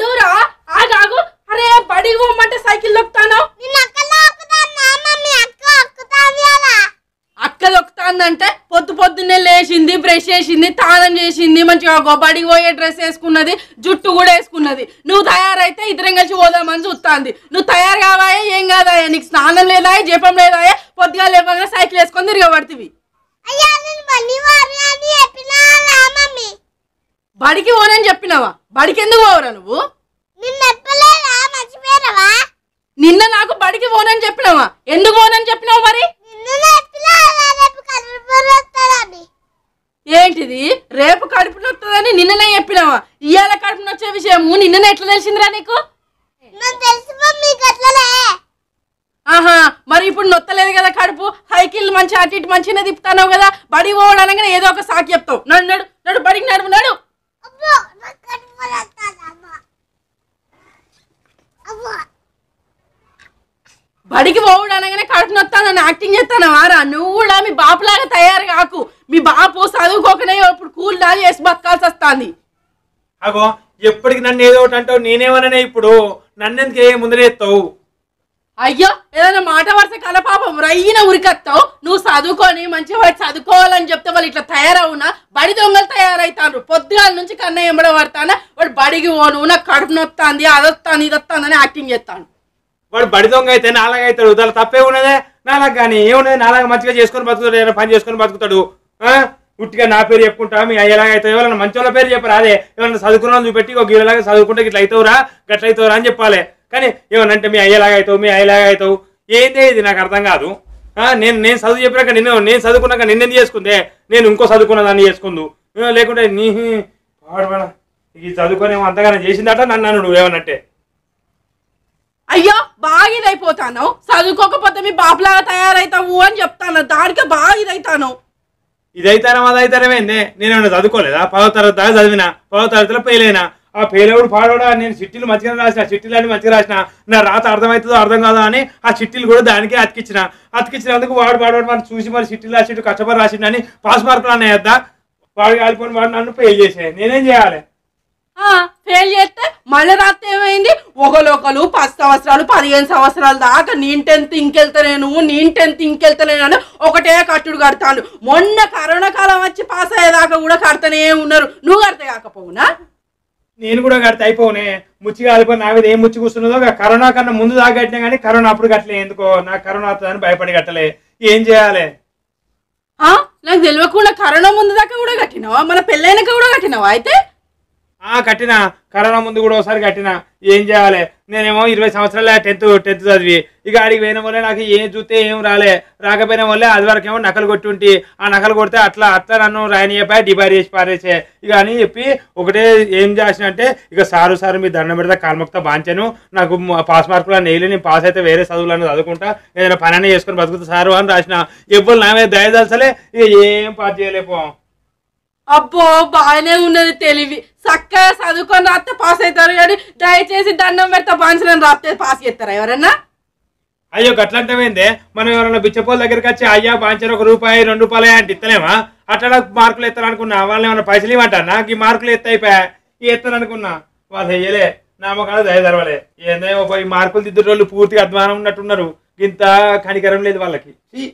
నడువురా ఆగాగు అరే బడికి పోమంటే సైకిల్ దొక్కుతాను అక్క దొక్కుతాందంటే పొద్దు పొద్దున్నే లేచింది బ్రష్ చేసింది తానం చేసింది మంచిగా బడికి పోయే డ్రెస్ వేసుకున్నది జుట్టు కూడా వేసుకున్నది నువ్వు తయారైతే ఇద్దరం కలిసి పోదామని చూస్తాంది నువ్వు తయారు కావాయా ఏం కాదాయా నీకు స్నానం లేదా జపం లేదా పొద్దుగా లేవగా సైకిల్ వేసుకొని తిరగబడుతుంది బడికి పోనని చెప్పినావా బడికి ఎందుకు పోవరా నువ్వు నిన్న నాకు బడికి పోనని చెప్పినావా ఎందుకు పోనని చెప్పినావు మరి ఏంటిది రేపు కడుపు నొస్తుందని నిన్ననే చెప్పినావా ఇవాళ కడుపు నొచ్చే విషయం నిన్ననే ఎట్లా తెలిసిందిరా నీకు ఆహా మరి ఇప్పుడు నొత్తలేదు కదా కడుపు హైకిల్ మంచి అటు ఇటు మంచిగా తిప్పుతానావు కదా బడి పోవడానికి ఏదో ఒక సాకి చెప్తావు నడు నడు నడు బడికి నడుపు నడు బడికి పోవుడు అనగానే కడుపు నన్ను యాక్టింగ్ చేస్తాను వారా నువ్వు కూడా మీ బాపులాగా తయారు కాకు మీ బాపు చదువుకోకనే ఇప్పుడు కూల్ దాని చేసి బతకాల్సి వస్తుంది అగో ఎప్పటికి నన్ను ఏదో ఒకటి అంటావు నేనేమన్నా ఇప్పుడు నన్నెందుకు ఏ ముందరేస్తావు అయ్యో ఏదైనా మాట వరుస కలపాపం రయ్యిన ఉరికత్తావు నువ్వు చదువుకొని మంచి వాడు చదువుకోవాలని చెప్తే వాళ్ళు ఇట్లా తయారవునా బడి దొంగలు తయారవుతాను పొద్దుగాల నుంచి కన్నా ఎంబడ పడతానా వాడు బడికి పోను నాకు కడుపు నొత్తాంది అదొస్తాను ఇదొస్తాను అని యాక్టింగ్ చేస్తాను వాడు బడి దొంగ అయితే నాలాగా అవుతాడు దాని తప్పే ఉన్నదే నాలాగా కానీ ఏమున్నది నాలాగా మంచిగా చేసుకొని బతుకుతాడు ఏదైనా పని చేసుకొని బతుకుతాడు ఉట్టిగా నా పేరు చెప్పుకుంటా మీ ఎలాగైతే ఎవరైనా మంచి వాళ్ళ పేరు చెప్పరు అదే ఎవరైనా చదువుకున్న చూపెట్టి ఒక ఇలాగా చదువుకుంటే ఇట్లా అవుతావురా గట్ల అని చెప్పాలి కానీ ఏమనంటే మీ అయ్యేలాగా అవుతావు మీ అయ్యేలాగా అవుతావు ఏందే ఇది నాకు అర్థం కాదు నేను నేను చదువు చెప్పినాక నిన్ను నేను చదువుకున్నాక నిన్నెందు చేసుకుందే నేను ఇంకో చదువుకున్న దాన్ని చేసుకుందు లేకుంటే నీ ఈ చదువుకొని అంతగానే చేసిందట నన్ను నువ్వు ఏమనంటే అయ్యో బాగా ఇదైపోతాను చదువుకోకపోతే మీ బాపులాగా తయారైతావు అని చెప్తాను దానికి బాగా ఇదైతాను ఇదైతానో అదైతానమేందే నేను చదువుకోలేదా పదో తరగతి దాకా చదివినా పదో తరగతిలో పేలేనా ఆ పేలవుడు పాడోడా నేను చిట్టీలు మంచిగా రాసిన చిట్టీలు అని మంచిగా రాసిన నా రాత అర్థమవుతుందో అర్థం కాదో అని ఆ చిట్టీలు కూడా దానికే అతికిచ్చిన అతికిచ్చినందుకు వాడు పాడవాడు మనం చూసి మరి చిట్టీలు రాసిట్టు కష్టపడి రాసిండని పాస్ మార్కులు అన్న వేద్దా వాడు కాలిపోయిన వాడు నన్ను ఫెయిల్ చేసే నేనేం చేయాలి ఫెయిల్ చేస్తే మళ్ళీ రాత్రి ఏమైంది ఒకలోకలు పది సంవత్సరాలు పదిహేను సంవత్సరాల దాకా నేను టెన్త్ ఇంకెళ్తలేను నేను టెన్త్ ఇంకెళ్తలేను అని ఒకటే కట్టుడు కడతాను మొన్న కరోనా కాలం వచ్చి పాస్ అయ్యేదాకా కూడా కడతనే ఉన్నారు నువ్వు కడితే కాకపోవునా నేను కూడా కడితే అయిపోనే ముచ్చి కాలిపోయి నా మీద ఏం ముచ్చి కూర్చున్నదో కరోనా కన్నా ముందు దాకా కట్టినా కానీ కరోనా అప్పుడు కట్టలే ఎందుకో నాకు కరోనా అవుతుందని భయపడి కట్టలే ఏం చేయాలి నాకు తెలియకుండా కరోనా ముందు దాకా కూడా కట్టినావా మన పెళ్ళైనాక కూడా కట్టినావా అయితే ఆ కట్టినా కరోనా ముందు కూడా ఒకసారి కట్టినా ఏం చేయాలి నేనేమో ఇరవై సంవత్సరాల టెన్త్ టెన్త్ చదివి ఇక అడిగి పోయిన వల్లే నాకు ఏం చూస్తే ఏం రాలే రాకపోయిన వల్లే అది ఏమో నకలు కొట్టి ఆ నకలు కొడితే అట్లా అట్లా నన్ను రాయనీయపై డిబైడ్ చేసి పారేసే ఇక అని చెప్పి ఒకటే ఏం చేసినంటే ఇక సారు సారు మీ దండం పెడితే కాల్మొక్తా బాంచాను నాకు పాస్ మార్కులు అని వేయలే నేను పాస్ అయితే వేరే చదువులు అని చదువుకుంటా ఏదైనా పని చేసుకొని బతుకుతా సారు అని రాసిన ఎవ్వరు నామే దయదలసలే ఇక ఏం పాస్ చేయలేపో అబ్బో బాగానే ఉన్నది తెలివి చక్కగా చదువుకొని రాస్తే పాస్ అవుతారు కానీ దయచేసి దండం పెడతా బాంచలేని రాస్తే పాస్ చేస్తారా ఎవరన్నా అయ్యో గట్లంటమైందే మనం ఎవరైనా బిచ్చపోల దగ్గరికి వచ్చి అయ్యా బాంచర్ ఒక రూపాయి రెండు రూపాయలు అంటే ఇస్తలేమా అట్లా మార్కులు ఎత్తారనుకున్నా వాళ్ళని ఏమైనా పైసలు ఇవ్వమంటారు నాకు ఈ మార్కులు ఎత్త అయిపోయా ఈ ఎత్తారనుకున్నా వాళ్ళు వెయ్యలే నామకాడ దయదరవలే ఒక ఈ మార్కులు దిద్దురోళ్ళు పూర్తిగా అధ్వానం ఉన్నట్టున్నారు ఇంత కనికరం లేదు వాళ్ళకి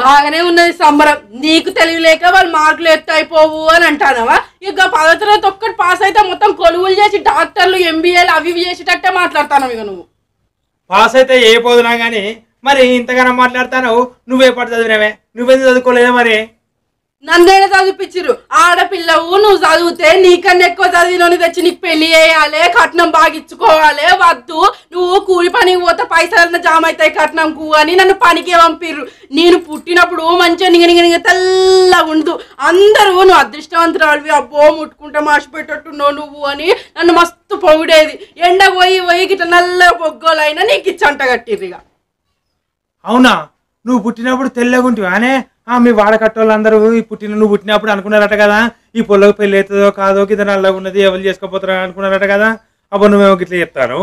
బాగానే ఉన్నది సంబరం నీకు తెలియలేక వాళ్ళు మార్కులు అయిపోవు అని అంటానవా ఇక పదో తరగతి ఒక్కటి పాస్ అయితే మొత్తం కొలువులు చేసి డాక్టర్లు ఎంబీఏలు అవి చేసేటట్టే మాట్లాడతానవి ఇక నువ్వు పాస్ అయితే ఏ పోదునా కానీ మరి ఇంతగానో మాట్లాడతాను నువ్వే పట్టు చదివినవే నువ్వేం చదువుకోలేదా మరి నన్నేడ చదివిపించారు ఆడపిల్లవు నువ్వు చదివితే నీకన్నా ఎక్కువ చదివినని తెచ్చి నీకు పెళ్లి చేయాలి కట్నం బాగిచ్చుకోవాలి వద్దు నువ్వు కూలి పనికి పోతే అన్న జామ అవుతాయి కట్నంకు అని నన్ను పనికే పంపిర్రు నేను పుట్టినప్పుడు మంచిగా నిగ నిగ తెల్లగా ఉండు అందరూ నువ్వు ఆ అబ్బో ముట్టుకుంటే మాసిపెట్టట్టున్నావు నువ్వు అని నన్ను మస్తు పొగిడేది ఎండ పోయి పోయి గిట నల్ల పొగ్గోలైనా నీకు ఇచ్చంట కట్టిర్రిగా ఇక అవునా నువ్వు పుట్టినప్పుడు తెల్లగుంటు అనే మీ వాడకట్టోళ్ళందరూ ఈ పుట్టిన నువ్వు పుట్టినప్పుడు అనుకున్నారట కదా ఈ పొల్లకు పెళ్ళి అవుతుందో కాదో గిద్దరు అలా ఉన్నది ఎవరు చేసుకోపోతారా అనుకున్నారట కదా అప్పుడు నువ్వేమో ఇట్లా చెప్తాను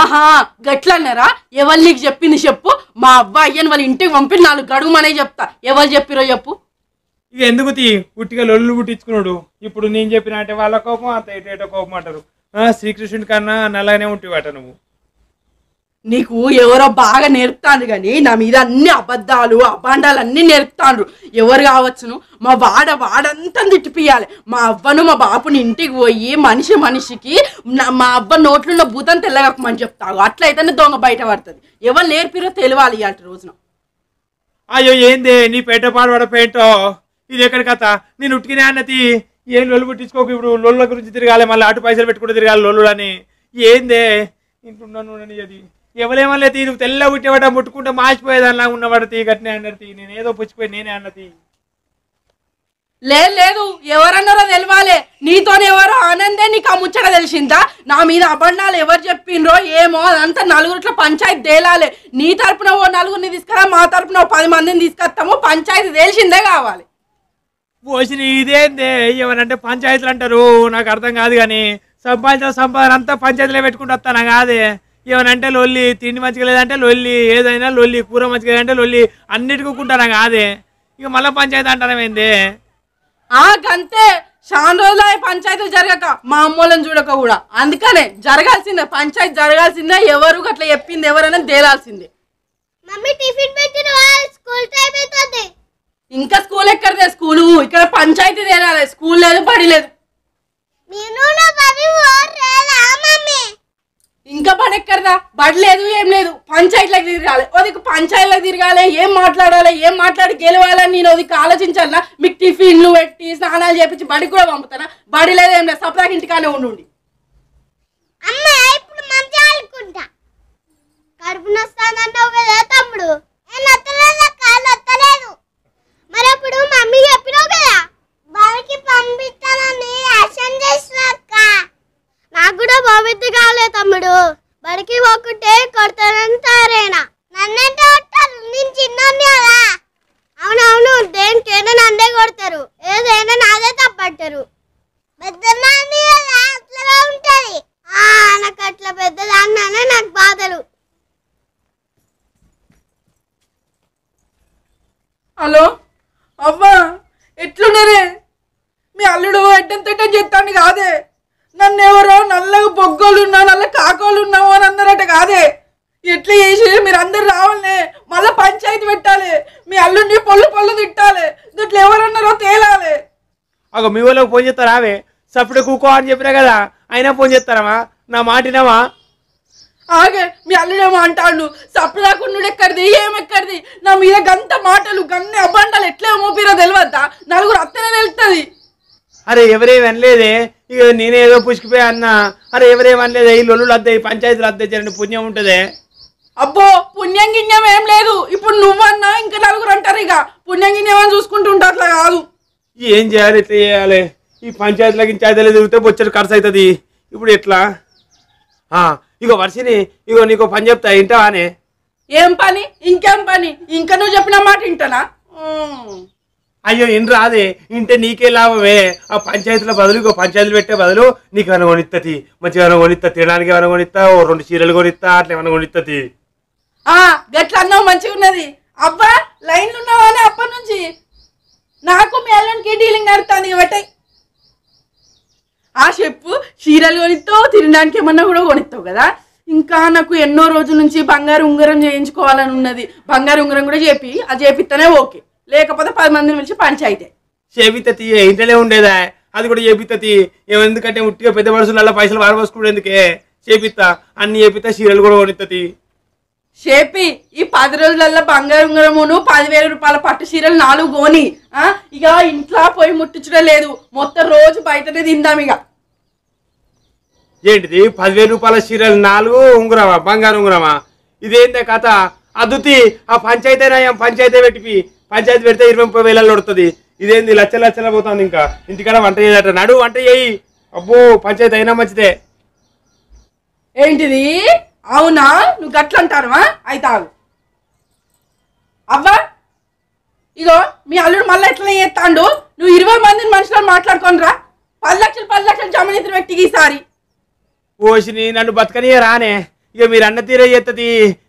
ఆహా గట్లన్నారా ఎవరు నీకు చెప్పింది చెప్పు మా అబ్బాయి అయ్యని వాళ్ళ ఇంటికి పంపి నాలుగు గడువు గడుగుమనే చెప్తా ఎవరు చెప్పిరో చెప్పు ఇక ఎందుకు తీ పుట్టిగా లొల్లు పుట్టించుకున్నాడు ఇప్పుడు నేను చెప్పిన అంటే వాళ్ళ కోపం అంత ఏటో కోపం అంటారు శ్రీకృష్ణుడి కన్నా నల్లగానే ఉంటావు అట నువ్వు నీకు ఎవరో బాగా నేర్పుతాను కానీ నా మీద అన్ని అబద్ధాలు అబాండాలు అన్నీ నేర్పుతాండ్రు ఎవరు కావచ్చును మా వాడ వాడంతా తిట్టిపియాలి మా అవ్వను మా బాపుని ఇంటికి పోయి మనిషి మనిషికి మా అవ్వ నోట్లున్న భూతం తెల్లగకమని చెప్తావు అట్లయితేనే దొంగ బయట పడుతుంది ఎవరు నేర్పిరో తెలియాలి అంటే రోజున అయ్యో ఏంది నీ పేట పాడబడ పేటో ఇది ఎక్కడ కథ నేను ఉట్టికినే అన్నది ఏం లొల్లు పుట్టించుకోకు ఇప్పుడు లొల్ల గురించి తిరగాలి మళ్ళీ అటు పైసలు పెట్టుకుంటూ తిరగాలి లొల్లు అని ఏందే ఇంట్లో నన్ను అది తీ నువ్వు తెల్ల పుట్టేవాడ ముట్టుకుంటే మాసిపోయేదానిలా ఉన్నవాడు తీ గట్టినే అన్నారు తీ నేను ఏదో పుచ్చిపోయి నేనే అన్న తీ లేదు లేదు ఎవరన్నారో తెలవాలి నీతోనే ఎవరో ఆనందే నీకు ఆ ముచ్చట తెలిసిందా నా మీద అబండాలు ఎవరు చెప్పిండ్రో ఏమో అదంతా నలుగురిట్లో పంచాయతీ తేలాలి నీ తరపున ఓ నలుగురిని తీసుకురా మా తరపున ఓ పది మందిని తీసుకొస్తాము పంచాయతీ తెలిసిందే కావాలి పోసిన ఇదేందే ఏమనంటే పంచాయతీలు అంటారు నాకు అర్థం కాదు కానీ సంపాదించిన సంపాదన అంతా పంచాయతీలో పెట్టుకుంటూ వస్తాను కాదే ఏమనంటే లొల్లి తిండి మంచిగా లేదంటే లొల్లి ఏదైనా లొల్లి కూర మంచిగా లేదంటే లొల్లి అన్నిటికుంటారా కాదే ఇక మళ్ళీ పంచాయతీ అంటారేమైంది ఆకంతే చాలా రోజులు పంచాయతీ జరగక మా అమ్మోళ్ళని చూడక కూడా అందుకనే జరగాల్సిందే పంచాయతీ జరగాల్సిందే ఎవరు అట్లా చెప్పింది ఎవరైనా తేలాల్సిందే మమ్మీ టిఫిన్ స్కూల్ ఇంకా స్కూల్ ఎక్కడదే స్కూలు ఇక్కడ పంచాయతీ తేలాలి స్కూల్ లేదు పడి లేదు నేను నా పని మమ్మీ ఇంకా పని పడలేదు ఏం లేదు పంచాయతీలకు తిరగాలి ఓదికి పంచాయతీలకు తిరగాలి ఏం మాట్లాడాలి ఏం మాట్లాడి గెలవాలని నేను ఓదికి ఆలోచించాలనా మీకు టిఫిన్లు పెట్టి స్నానాలు చేపించి బడికి కూడా పంపుతానా బడి లేదు ఏం లేదు సపదాకి ఇంటికానే ఉండు కడుపు నొస్తానన్నావు కదా తమ్ముడు మరప్పుడు మమ్మీ చెప్పినావు కదా వాళ్ళకి పంపిస్తానని ఆశం చేసిన అక్క కాలే తమ్ముడు బడికి ఒక్కటే కొడతానని తారేనా నన్నంటే కొడతారు నేను నన్నే కొడతారు ఏదైనా నాదే తప్పంటారు అట్లా నాకు బాధలు హలో అవ్వా ఎట్లున్నారే మీ అల్లుడు ఎడ్డంతటం చెప్తాను కాదే ఉన్నాను అలా కాకోలు ఉన్నావు అని అంటే కాదే ఎట్లా చేసి మీరు అందరు రావాలనే మళ్ళా పంచాయతీ పెట్టాలి మీ అల్లుండి పొల్లు పొల్లు తిట్టాలి ఇట్లా ఎవరన్నారో తేలాలి అగో మీ వాళ్ళకి ఫోన్ చేస్తారా అవే సప్పుడు కూకో అని చెప్పినా కదా అయినా ఫోన్ చేస్తారమ్మా నా మాటినామా ఆగే మీ అల్లుడేమో అంటాడు సప్పుడాకుండా ఎక్కడిది ఏమెక్కడిది నా మీద గంత మాటలు గన్నే అబ్బంటాలు ఎట్లా మోపిరో తెలియద్దా నలుగురు అత్తనే తెలుస్తుంది అరే ఎవరే వినలేదే ఇక నేనేదో పుచ్చిపోయి అన్న అరే ఎవరేమనలేదు ఈ లొల్లు అద్దయి పంచాయతీలు అద్దయి చేయండి పుణ్యం ఉంటుంది అబ్బో పుణ్యం గిణ్యం ఏం లేదు ఇప్పుడు నువ్వన్నా ఇంకా నలుగురు అంటారు ఇక పుణ్యం గిణ్యం అని చూసుకుంటూ ఉంటారు కాదు ఏం చేయాలి ఎట్లా చేయాలి ఈ పంచాయతీలకి పంచాయతీలు తిరిగితే బొచ్చడు ఖర్చు అవుతుంది ఇప్పుడు ఎట్లా ఇగో వర్షిని ఇగో నీకు పని చెప్తా అని ఏం పని ఇంకేం పని ఇంకా నువ్వు చెప్పిన మాట ఇంటనా అయ్యో ఇన్ రాదే ఇంటే నీకే లాభమే ఆ పంచాయతీల బదులు ఇంకో పంచాయతీలు పెట్టే బదులు నీకు ఏమైనా మంచిగా అనుగొనిస్తా తినడానికి ఏమైనా కొనిస్తా ఓ రెండు చీరలు కొనిస్తా అట్లా ఏమైనా కొనిస్తుంది గట్ల అన్నావు మంచిగా ఉన్నది అబ్బా లైన్లు ఉన్నావని అప్పటి నుంచి నాకు మేలోనికి డీలింగ్ నడుతుంది కాబట్టి ఆ చెప్పు చీరలు కొనిస్తావు తినడానికి ఏమన్నా కూడా కొనిస్తావు కదా ఇంకా నాకు ఎన్నో రోజుల నుంచి బంగారు ఉంగరం చేయించుకోవాలని ఉన్నది బంగారు ఉంగరం కూడా చేపి అది చేపిస్తేనే ఓకే లేకపోతే పది మందిని పిలిచి పంచాయితే చేపితతి ఇంట్లో ఉండేదా అది కూడా చేపితతి ఎందుకంటే ఉట్టిగా పెద్ద మనుషులలో పైసలు వాడబోసుకుడు ఎందుకే చేపిస్తా అన్ని చేపిస్తా చీరలు కూడా కొనిస్తుంది చెప్పి ఈ పది రోజులల్లో బంగారం ఉంగరమును పదివేల రూపాయల పట్టు చీరలు నాలుగు గోని ఇక ఇంట్లో పోయి ముట్టించడం లేదు మొత్తం రోజు బయటనే తిందాం ఇక ఏంటిది పదివేల రూపాయల చీరలు నాలుగు ఉంగరమా బంగారం ఉంగరమా ఇదేంటే కథ అదుతి ఆ పంచాయతీ పంచాయతీ పెట్టిపి పంచాయతీ పెడితే ఇరవై ముప్పై వేలలో పడుతుంది ఇదేంది లచ్చ లచ్చల పోతుంది ఇంకా ఇంటికాడ వంట చేయట నడు వంట చేయి అబ్బో పంచాయతీ అయినా మంచిదే ఏంటిది అవునా నువ్వు గట్ల అంటారువా అయితే అవ్వా ఇగో మీ అల్లుడు మళ్ళీ ఎట్లా చేస్తాడు నువ్వు ఇరవై మంది మనుషులను మాట్లాడుకొని రా పది లక్షలు పది లక్షలు జమనిద్ర వ్యక్తికి ఈసారి పోషిని నన్ను బతకనియే రానే ఇక మీరు అన్న తీరే చేస్తుంది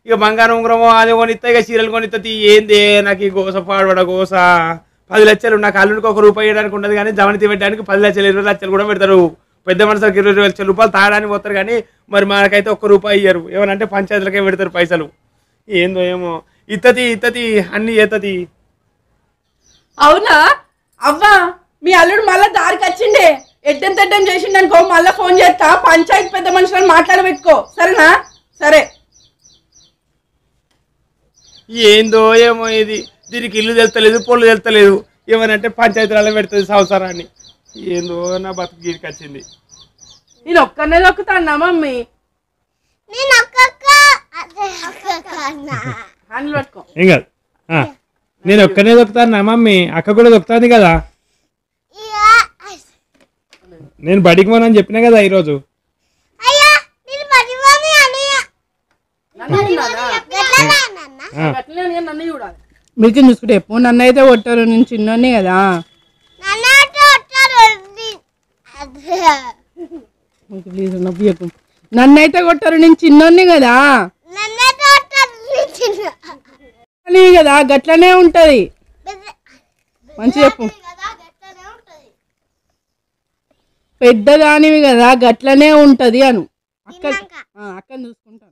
ఇక బంగారం ఉంగరం అది కొనిస్తా ఇక చీరలు కొనిస్తుంది ఏందే నాకు ఈ గోస పాడబడ గోస పది లక్షలు నాకు అల్లుడికి ఒక రూపాయి ఇవ్వడానికి ఉండదు కానీ జమనితి పెట్టడానికి పది లక్షలు ఇరవై లక్షలు కూడా పెడతారు పెద్ద మనుషులకి ఇరవై లక్షల రూపాయలు తాగడానికి పోతారు కానీ మరి మనకైతే ఒక్క రూపాయి ఇయ్యరు ఏమనంటే పంచాయతీలకే పెడతారు పైసలు ఏందో ఏమో ఇత్తది ఇత్తది అన్ని ఏతది అవునా అవ్వా మీ అల్లుడు మళ్ళా దారికి వచ్చిండే ఎడ్డం తెడ్డం చేసిండనుకో మళ్ళీ ఫోన్ చేస్తా పంచాయతీ పెద్ద మనుషులను మాట్లాడబెట్టుకో సరేనా సరే ఏందో ఏమో ఇది దీనికి ఇల్లు తెలుతలేదు పొల్లు తెలుతలేదు ఏమనంటే పంచాయతీలలో పెడుతుంది సంవత్సరాన్ని ఏందో నా బతుకు గీరికి వచ్చింది నేను ఒక్కనే దొక్కుతాన్నా మమ్మీ పట్టుకో నేను ఒక్కనే దొక్కుతానా మమ్మీ అక్క కూడా దొక్కుతుంది కదా నేను బడికి పోనని చెప్పినా కదా ఈరోజు మీకు చూసుకుంటే ఎప్పుడు నన్ను అయితే కొట్టారు నేను చిన్నోనే కదా ప్లీజ్ నన్ను అయితే కొట్టారు నేను చిన్నోని కదా కదా గట్లనే ఉంటది మంచి చెప్పు పెద్దదానివి కదా గట్లనే ఉంటది అను అక్కడ అక్కడ చూసుకుంటా